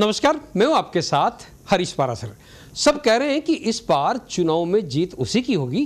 नमस्कार मैं हूं आपके साथ हरीश पारा सर सब कह रहे हैं कि इस बार चुनाव में जीत उसी की होगी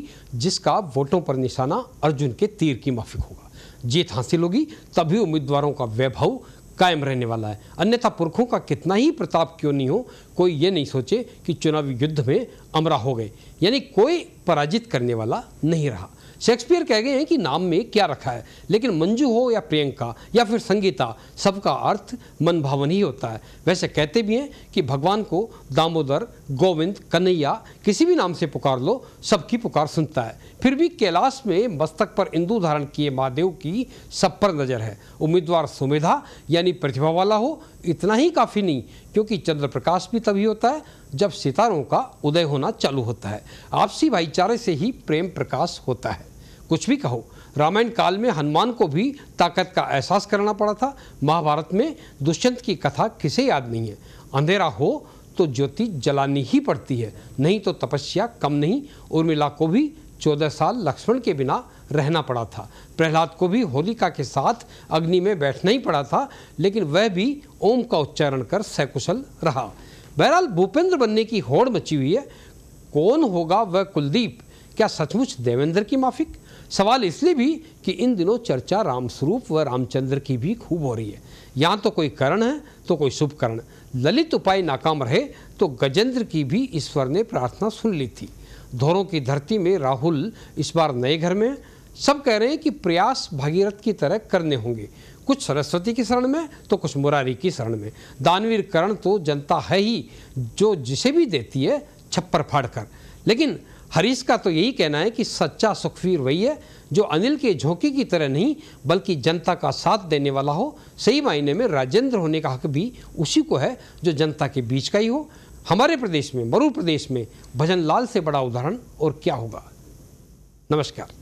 जिसका वोटों पर निशाना अर्जुन के तीर की माफिक होगा जीत हासिल होगी तभी उम्मीदवारों का वैभव कायम रहने वाला है अन्यथा पुरखों का कितना ही प्रताप क्यों नहीं हो कोई ये नहीं सोचे कि चुनावी युद्ध में अमरा हो गए यानी कोई पराजित करने वाला नहीं रहा शेक्सपियर कह गए हैं कि नाम में क्या रखा है लेकिन मंजू हो या प्रियंका या फिर संगीता सबका अर्थ मनभावन ही होता है वैसे कहते भी हैं कि भगवान को दामोदर गोविंद कन्हैया किसी भी नाम से पुकार लो सबकी पुकार सुनता है फिर भी कैलाश में मस्तक पर इंदू धारण किए महादेव की सब पर नज़र है उम्मीदवार सुमेधा यानी प्रतिभा वाला हो इतना ही काफ़ी नहीं क्योंकि चंद्र प्रकाश भी तभी होता है जब सितारों का उदय होना चालू होता है आपसी भाईचारे से ही प्रेम प्रकाश होता है कुछ भी कहो रामायण काल में हनुमान को भी ताकत का एहसास करना पड़ा था महाभारत में दुष्यंत की कथा किसे याद नहीं है अंधेरा हो तो ज्योति जलानी ही पड़ती है नहीं तो तपस्या कम नहीं उर्मिला को भी चौदह साल लक्ष्मण के बिना रहना पड़ा था प्रहलाद को भी होलिका के साथ अग्नि में बैठना ही पड़ा था लेकिन वह भी ओम का उच्चारण कर सकुशल रहा बहरहाल भूपेंद्र बनने की होड़ मची हुई है कौन होगा वह कुलदीप क्या सचमुच देवेंद्र की माफिक सवाल इसलिए भी कि इन दिनों चर्चा रामस्वरूप व रामचंद्र की भी खूब हो रही है यहाँ तो कोई करण है तो कोई शुभकर्ण ललित उपाय नाकाम रहे तो गजेंद्र की भी ईश्वर ने प्रार्थना सुन ली थी धोरों की धरती में राहुल इस बार नए घर में सब कह रहे हैं कि प्रयास भागीरथ की तरह करने होंगे कुछ सरस्वती की शरण में तो कुछ मुरारी की शरण में दानवीर करण तो जनता है ही जो जिसे भी देती है छप्पर फाड़ कर लेकिन हरीश का तो यही कहना है कि सच्चा सुखवीर वही है जो अनिल के झोंके की तरह नहीं बल्कि जनता का साथ देने वाला हो सही मायने में राजेंद्र होने का हक भी उसी को है जो जनता के बीच का ही हो हमारे प्रदेश में मरु प्रदेश में भजन लाल से बड़ा उदाहरण और क्या होगा नमस्कार